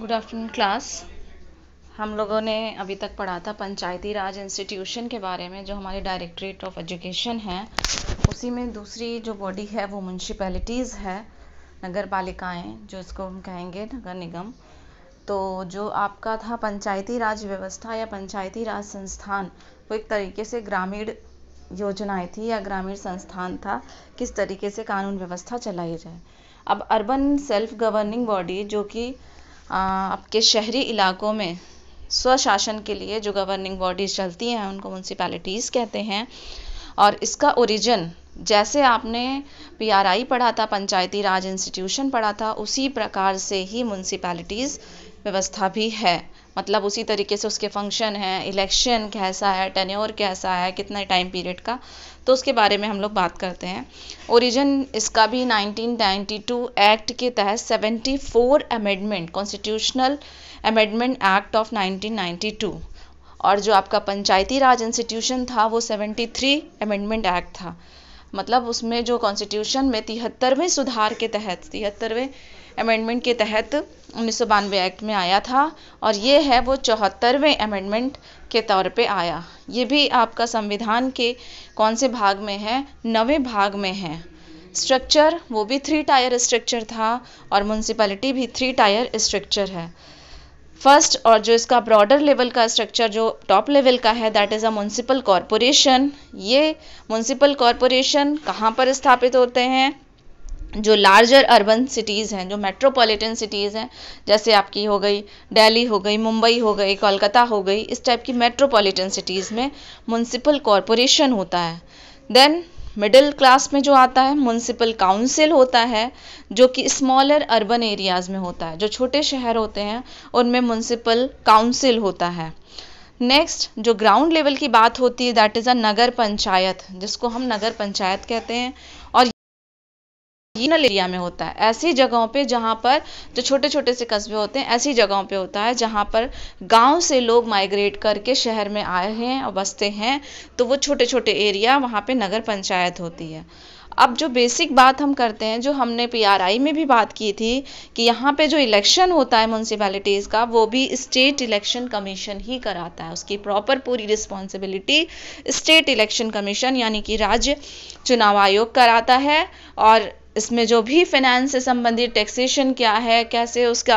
good afternoon class हम लोगों ने अभी तक पढ़ा था पंचायती राज इंस्टीट्यूशन के बारे में जो हमारी डायरेक्टरेट ऑफ एजुकेशन है उसी में दूसरी जो बॉडी है वो म्यूनसिपैलिटीज़ है नगर पालिकाएँ जो इसको हम कहेंगे नगर निगम तो जो आपका था पंचायती राज व्यवस्था या पंचायती राज संस्थान वो एक तरीके से ग्रामीण योजनाएं थी या ग्रामीण संस्थान था किस तरीके से कानून व्यवस्था चलाई जाए अब अर्बन सेल्फ गवर्निंग बॉडी जो कि आपके शहरी इलाकों में स्वशासन के लिए जो गवर्निंग बॉडीज़ चलती हैं उनको म्यूनसिपैलिटीज़ कहते हैं और इसका ओरिजिन जैसे आपने पीआरआई पढ़ा था पंचायती राज इंस्टीट्यूशन पढ़ा था उसी प्रकार से ही म्यूनसिपैलिटीज़ व्यवस्था भी है मतलब उसी तरीके से उसके फंक्शन हैं इलेक्शन कैसा है टेन्योर कैसा है कितने टाइम पीरियड का तो उसके बारे में हम लोग बात करते हैं ओरिजिन इसका भी 1992 एक्ट के तहत 74 amendment constitutional amendment act of 1992 और जो आपका पंचायती राज इंस्टीट्यूशन था वो 73 अमेंडमेंट एक्ट था मतलब उसमें जो कॉन्स्टिट्यूशन में तिहत्तरवें सुधार के तहत तिहत्तरवें अमेंडमेंट के तहत उन्नीस एक्ट में आया था और ये है वो चौहत्तरवें अमेंडमेंट के तौर पे आया ये भी आपका संविधान के कौन से भाग में है नवे भाग में है स्ट्रक्चर वो भी थ्री टायर स्ट्रक्चर था और म्यूनसिपैलिटी भी थ्री टायर स्ट्रक्चर है फर्स्ट और जो इसका ब्रॉडर लेवल का स्ट्रक्चर जो टॉप लेवल का है that is a municipal corporation ये म्यूनसिपल कॉरपोरेशन कहाँ पर स्थापित होते हैं जो लार्जर अर्बन सिटीज़ हैं जो मेट्रोपॉलिटन सिटीज़ हैं जैसे आपकी हो गई दिल्ली हो गई मुंबई हो गई कोलकाता हो गई इस टाइप की मेट्रोपॉलिटन सिटीज़ में म्यूनसिपल कॉरपोरेशन होता है देन मिडिल क्लास में जो आता है म्यूनसिपल काउंसिल होता है जो कि स्मॉलर अर्बन एरियाज़ में होता है जो छोटे शहर होते हैं उनमें म्यूनसिपल काउंसिल होता है नेक्स्ट जो ग्राउंड लेवल की बात होती है that is a nagar panchayat जिसको हम नगर पंचायत कहते हैं रीजनल एरिया में होता है ऐसी जगहों पे जहाँ पर जो छोटे छोटे से कस्बे होते हैं ऐसी जगहों पे होता है जहाँ पर गांव से लोग माइग्रेट करके शहर में आए हैं और बसते हैं तो वो छोटे छोटे एरिया वहाँ पे नगर पंचायत होती है अब जो बेसिक बात हम करते हैं जो हमने पीआरआई में भी बात की थी कि यहाँ पे जो इलेक्शन होता है म्यूनसिपैलिटीज़ का वो भी स्टेट इलेक्शन कमीशन ही कराता है उसकी प्रॉपर पूरी रिस्पॉन्सिबिलिटी स्टेट इलेक्शन कमीशन यानी कि राज्य चुनाव आयोग कराता है और इसमें जो भी फाइनेंस से संबंधित टैक्सेशन क्या है कैसे उसका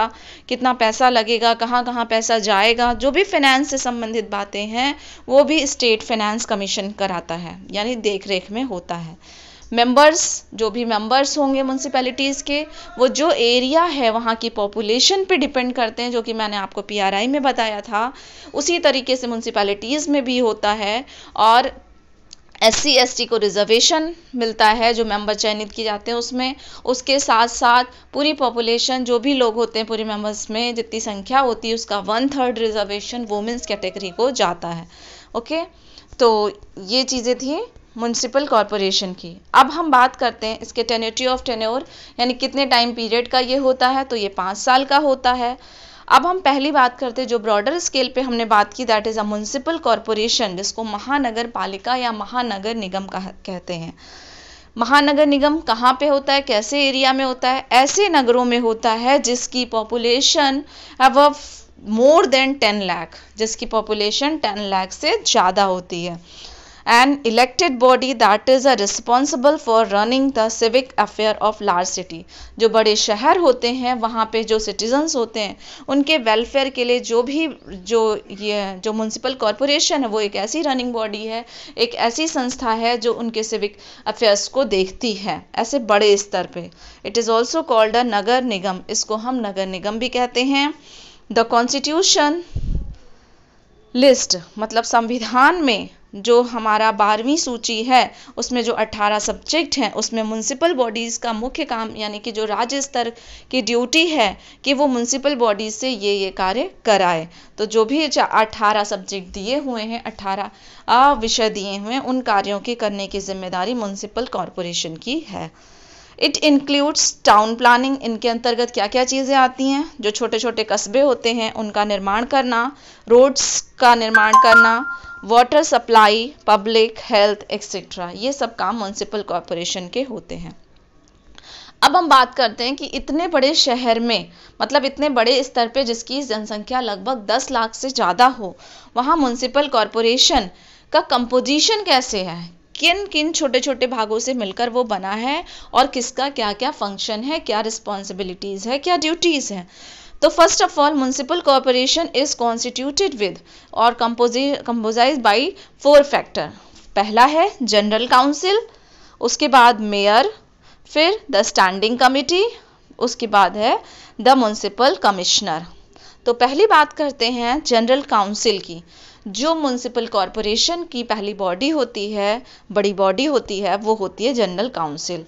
कितना पैसा लगेगा कहाँ कहाँ पैसा जाएगा जो भी फाइनेंस से संबंधित बातें हैं वो भी स्टेट फाइनेंस कमीशन कराता है यानी देख रेख में होता है मेंबर्स जो भी मेंबर्स होंगे म्यूनसिपैलिटीज़ के वो जो एरिया है वहाँ की पॉपुलेशन पे डिपेंड करते हैं जो कि मैंने आपको पीआरआई में बताया था उसी तरीके से म्यूनसिपैलिटीज़ में भी होता है और एस टी को रिजर्वेशन मिलता है जो मेंबर चयनित किए जाते हैं उसमें उसके साथ साथ पूरी पॉपुलेशन जो भी लोग होते हैं पूरी मेंबर्स में जितनी संख्या होती है उसका one third reservation women's category को जाता है ओके तो ये चीज़ें थी म्यूनसिपल कॉरपोरेशन की अब हम बात करते हैं इसके टेनिटी ऑफ टेन्योर यानी कितने टाइम पीरियड का ये होता है तो ये पाँच साल का होता है अब हम पहली बात करते जो ब्रॉडर स्केल पे हमने बात की that is a municipal corporation जिसको महानगर पालिका या महानगर निगम कहते हैं महानगर निगम कहाँ पे होता है कैसे एरिया में होता है ऐसे नगरों में होता है जिसकी पॉपुलेशन अब मोर देन टेन लाख जिसकी पॉपुलेशन टेन लाख से ज़्यादा होती है an elected body that is a responsible for running the civic affair of large city जो बड़े शहर होते हैं वहाँ पे जो citizens होते हैं उनके welfare के लिए जो भी जो ये जो municipal corporation है वो एक ऐसी running body है एक ऐसी संस्था है जो उनके civic affairs को देखती है ऐसे बड़े स्तर पे it is also called a नगर निगम इसको हम नगर निगम भी कहते हैं the constitution लिस्ट मतलब संविधान में जो हमारा बारहवीं सूची है उसमें जो 18 सब्जेक्ट हैं उसमें म्यूनसिपल बॉडीज़ का मुख्य काम यानी कि जो राज्य स्तर की ड्यूटी है कि वो म्यूनसिपल बॉडीज से ये ये कार्य कराए तो जो भी 18 सब्जेक्ट दिए हुए हैं 18 विषय दिए हुए हैं उन कार्यों के करने की जिम्मेदारी म्यूनसिपल कॉरपोरेशन की है इट इंक्लूड्स टाउन प्लानिंग इनके अंतर्गत क्या क्या चीज़ें आती हैं जो छोटे छोटे कस्बे होते हैं उनका निर्माण करना रोड्स का निर्माण करना water supply public health etcetera ये सब काम म्यूनसिपल कॉरपोरेशन के होते हैं अब हम बात करते हैं कि इतने बड़े शहर में मतलब इतने बड़े स्तर पे जिसकी जनसंख्या लगभग 10 लाख से ज़्यादा हो वहाँ म्यूनसिपल कॉरपोरेशन का कंपोजिशन कैसे है किन किन छोटे छोटे भागों से मिलकर वो बना है और किसका क्या क्या फंक्शन है क्या रिस्पॉन्सिबिलिटीज़ है क्या ड्यूटीज़ हैं तो first of all municipal corporation is constituted with और कंपोजाइज बाई फोर फैक्टर पहला है जनरल काउंसिल उसके बाद मेयर फिर द स्टैंडिंग कमिटी उसके बाद है द म्यूनसिपल कमिश्नर तो पहली बात करते हैं जनरल काउंसिल की जो म्यूनसिपल कॉरपोरेशन की पहली बॉडी होती है बड़ी बॉडी होती है वो होती है जनरल काउंसिल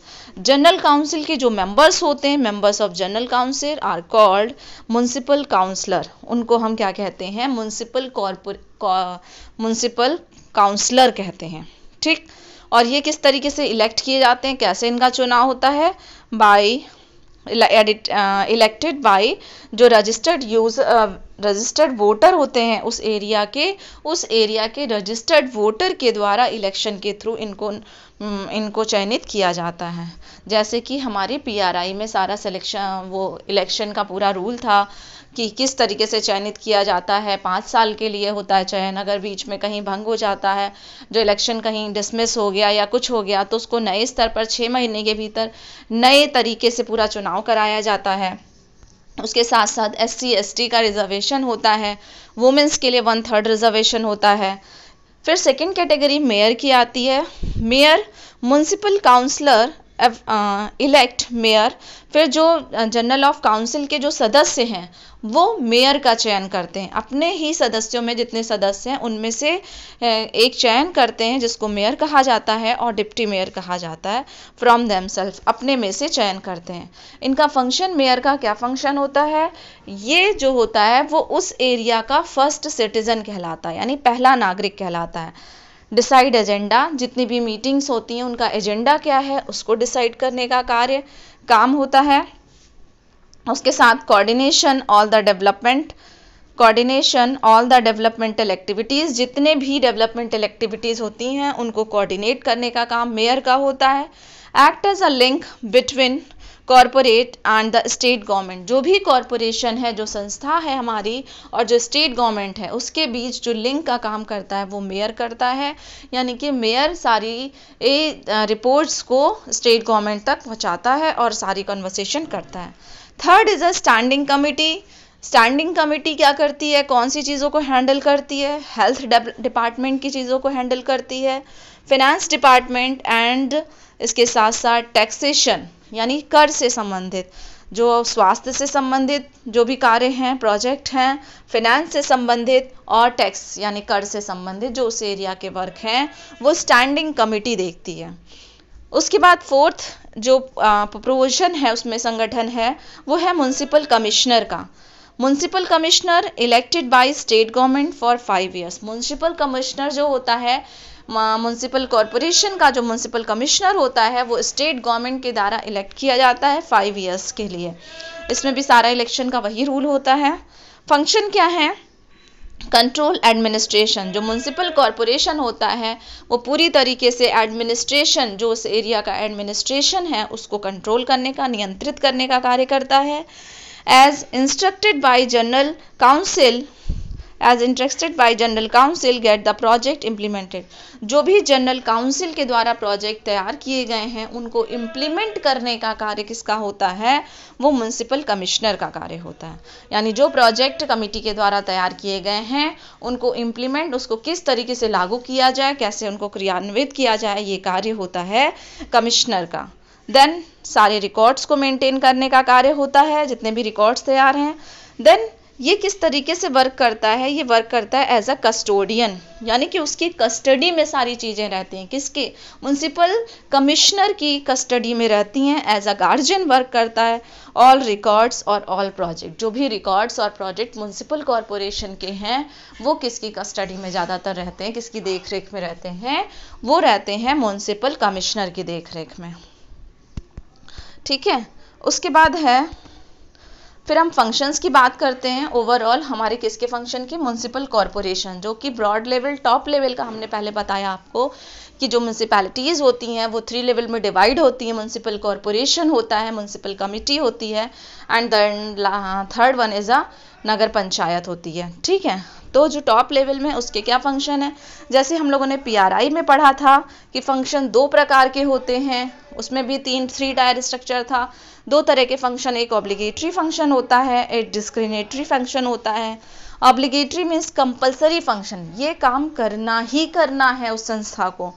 जनरल काउंसिल के जो मेंबर्स होते हैं members of general council are called municipal councillor उनको हम क्या कहते हैं म्यूनसिपल कॉरपोर म्यूनसिपल काउंसलर कहते हैं ठीक और ये किस तरीके से इलेक्ट किए जाते हैं कैसे इनका चुनाव होता है बाई elected by जो registered user रजिस्टर्ड वोटर होते हैं उस एरिया के उस एरिया के रजिस्टर्ड वोटर के द्वारा इलेक्शन के थ्रू इनको हम्म, इनको चयनित किया जाता है जैसे कि हमारे पीआरआई में सारा सिलेक्शन वो इलेक्शन का पूरा रूल था कि किस तरीके से चयनित किया जाता है पाँच साल के लिए होता है चयन अगर बीच में कहीं भंग हो जाता है जो इलेक्शन कहीं डिसमिस हो गया या कुछ हो गया तो उसको नए स्तर पर छः महीने के भीतर नए तरीके से पूरा चुनाव कराया जाता है उसके साथ साथ एस सी एस टी का रिजर्वेशन होता है वुमेंस के लिए वन थर्ड रिजर्वेशन होता है फिर सेकेंड कैटेगरी मेयर की आती है mayor municipal councillor elect mayor uh, फिर जो जनरल ऑफ काउंसिल के जो सदस्य हैं वो मेयर का चयन करते हैं अपने ही सदस्यों में जितने सदस्य हैं उनमें से uh, एक चयन करते हैं जिसको मेयर कहा जाता है और डिप्टी मेयर कहा जाता है फ्रॉम देमसेल्फ अपने में से चयन करते हैं इनका फंक्शन मेयर का क्या फंक्शन होता है ये जो होता है वो उस एरिया का फर्स्ट सिटीजन कहलाता है यानी पहला नागरिक कहलाता है डिसाइड एजेंडा जितनी भी मीटिंग्स होती हैं उनका एजेंडा क्या है उसको डिसाइड करने का कार्य काम होता है उसके साथ coordination all the development coordination all the developmental activities जितने भी डेवलपमेंटल एक्टिविटीज़ होती हैं उनको कोऑर्डिनेट करने का काम मेयर का होता है act as a link between corporate and the state government जो भी कॉरपोरेशन है जो संस्था है हमारी और जो स्टेट गवर्नमेंट है उसके बीच जो लिंक का काम करता है वो मेयर करता है यानी कि मेयर सारी ए रिपोर्ट्स को स्टेट गवर्नमेंट तक पहुंचाता है और सारी कन्वर्सेशन करता है third is a standing committee standing committee क्या करती है कौन सी चीज़ों को हैंडल करती है हेल्थ डिपार्टमेंट की चीज़ों को हैंडल करती है फिनेंस डिपार्टमेंट एंड इसके साथ साथ टैक्सेशन यानी कर से संबंधित जो स्वास्थ्य से संबंधित जो भी कार्य हैं प्रोजेक्ट हैं फिनेंस से संबंधित और टैक्स यानी कर से संबंधित जो उस एरिया के वर्क हैं वो स्टैंडिंग कमिटी देखती है उसके बाद फोर्थ जो प्रोविजन है उसमें संगठन है वो है म्यूनसिपल कमिश्नर का municipal commissioner elected by state government for five years municipal commissioner जो होता है म्यूनसिपल कॉरपोरेशन का जो म्यूनसिपल कमिश्नर होता है वो स्टेट गवर्नमेंट के द्वारा इलेक्ट किया जाता है फाइव ईयर्स के लिए इसमें भी सारा इलेक्शन का वही रूल होता है फंक्शन क्या है कंट्रोल एडमिनिस्ट्रेशन जो म्यूनसिपल कॉरपोरेशन होता है वो पूरी तरीके से एडमिनिस्ट्रेशन जो उस एरिया का एडमिनिस्ट्रेशन है उसको कंट्रोल करने का नियंत्रित करने का कार्य करता है as instructed by general council as interested by general council get the project implemented जो भी जनरल काउंसिल के द्वारा प्रोजेक्ट तैयार किए गए हैं उनको इम्प्लीमेंट करने का कार्य किसका होता है वो म्यूनसिपल कमिश्नर का कार्य होता है यानी जो प्रोजेक्ट कमिटी के द्वारा तैयार किए गए हैं उनको इम्प्लीमेंट उसको किस तरीके से लागू किया जाए कैसे उनको क्रियान्वित किया जाए ये कार्य होता है कमिश्नर का देन सारे रिकॉर्ड्स को मेंटेन करने का कार्य होता है जितने भी रिकॉर्ड्स तैयार हैं देन ये किस तरीके से वर्क करता है ये वर्क करता है एज अ कस्टोडियन यानी कि उसकी कस्टडी में सारी चीज़ें रहती हैं किसके म्यूनसिपल कमिश्नर की कस्टडी में रहती हैं एज अ गार्जियन वर्क करता है ऑल रिकॉर्ड्स और ऑल प्रोजेक्ट जो भी रिकॉर्ड्स और प्रोजेक्ट म्यूनसिपल कॉरपोरेशन के हैं वो किसकी कस्टडी में ज़्यादातर रहते हैं किसकी देख में रहते हैं वो रहते हैं म्यूनसिपल कमिश्नर की देख में ठीक है उसके बाद है फिर हम फंक्शंस की बात करते हैं ओवरऑल हमारे किसके फंक्शन के म्यूनसिपल कॉरपोरेशन जो कि ब्रॉड लेवल टॉप लेवल का हमने पहले बताया आपको कि जो म्यूनसिपैलिटीज़ होती हैं वो थ्री लेवल में डिवाइड होती हैं म्यूनसिपल कॉरपोरेशन होता है म्यूनसिपल कमिटी होती है and then third one is a nagar panchayat होती है ठीक है तो जो टॉप लेवल में उसके क्या फंक्शन है जैसे हम लोगों ने पीआरआई में पढ़ा था कि फंक्शन दो प्रकार के होते हैं उसमें भी तीन थ्री टायर स्ट्रक्चर था दो तरह के फंक्शन एक ऑब्लिगेटरी फंक्शन होता है एक डिस्क्रिनेटरी फंक्शन होता है ऑब्लिगेटरी मीन्स कंपलसरी फंक्शन ये काम करना ही करना है उस संस्था को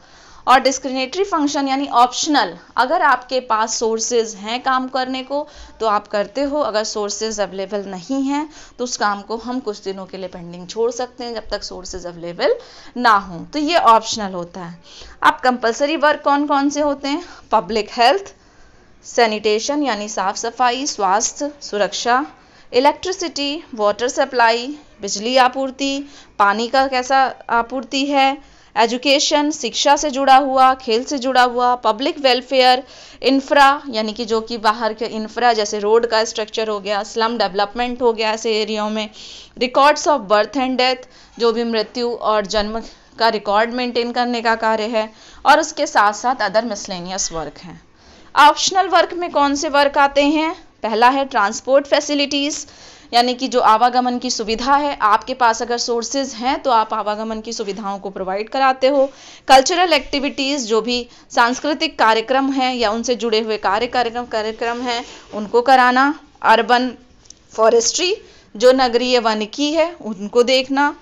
और डिस्क्रिमिनेटरी फंक्शन यानी ऑप्शनल अगर आपके पास सोर्सेज हैं काम करने को तो आप करते हो अगर सोर्सेज अवेलेबल नहीं हैं तो उस काम को हम कुछ दिनों के लिए पेंडिंग छोड़ सकते हैं जब तक सोर्सेज अवेलेबल ना हों तो ये ऑप्शनल होता है अब कंपलसरी वर्क कौन कौन से होते हैं पब्लिक हेल्थ सैनिटेशन यानी साफ सफाई स्वास्थ्य सुरक्षा इलेक्ट्रिसिटी वाटर सप्लाई बिजली आपूर्ति पानी का कैसा आपूर्ति है एजुकेशन शिक्षा से जुड़ा हुआ खेल से जुड़ा हुआ पब्लिक वेलफेयर इंफ्रा यानी कि जो कि बाहर के इंफ्रा जैसे रोड का स्ट्रक्चर हो गया स्लम डेवलपमेंट हो गया ऐसे एरियाओं में records of birth and death जो भी मृत्यु और जन्म का रिकॉर्ड मेंटेन करने का कार्य है और उसके साथ साथ अदर मिसलेनियस वर्क हैं ऑप्शनल वर्क में कौन से वर्क आते हैं पहला है ट्रांसपोर्ट फैसिलिटीज़ यानी कि जो आवागमन की सुविधा है आपके पास अगर सोर्सेज हैं तो आप आवागमन की सुविधाओं को प्रोवाइड कराते हो कल्चरल एक्टिविटीज़ जो भी सांस्कृतिक कार्यक्रम हैं या उनसे जुड़े हुए कार्य कार्यक्रम कार्यक्रम हैं उनको कराना अर्बन फॉरेस्ट्री जो नगरीय की है उनको देखना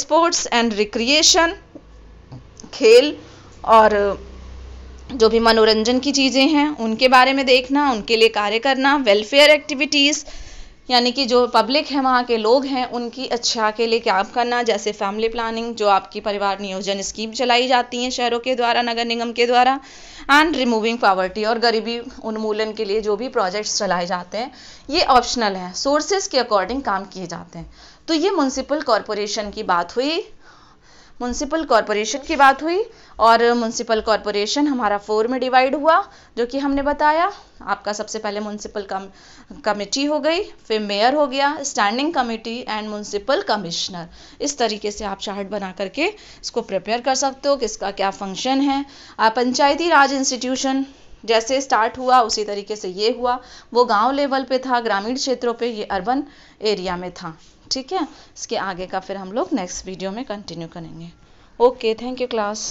स्पोर्ट्स एंड रिक्रिएशन खेल और जो भी मनोरंजन की चीज़ें हैं उनके बारे में देखना उनके लिए कार्य करना वेलफेयर एक्टिविटीज़ यानी कि जो पब्लिक है वहाँ के लोग हैं उनकी अच्छा के लिए क्या करना जैसे फैमिली प्लानिंग जो आपकी परिवार नियोजन स्कीम चलाई जाती हैं शहरों के द्वारा नगर निगम के द्वारा एंड रिमूविंग पावर्टी और गरीबी उन्मूलन के लिए जो भी प्रोजेक्ट्स चलाए जाते हैं ये ऑप्शनल हैं सोर्सेज के अकॉर्डिंग काम किए जाते हैं तो ये म्यूनसिपल कॉरपोरेशन की बात हुई म्यूनसिपल कॉरपोरेशन की बात हुई और म्यूनसिपल कॉरपोरेशन हमारा फोर में डिवाइड हुआ जो कि हमने बताया आपका सबसे पहले म्यूनसिपल कम कमेटी हो गई फिर मेयर हो गया standing committee and municipal commissioner इस तरीके से आप चार्ट बना करके इसको प्रिपेयर कर सकते हो किसका क्या फंक्शन है पंचायती राज इंस्टीट्यूशन जैसे स्टार्ट हुआ उसी तरीके से ये हुआ वो गांव लेवल पे था ग्रामीण क्षेत्रों पे ये अर्बन एरिया में था ठीक है इसके आगे का फिर हम लोग नेक्स्ट वीडियो में कंटिन्यू करेंगे ओके थैंक यू क्लास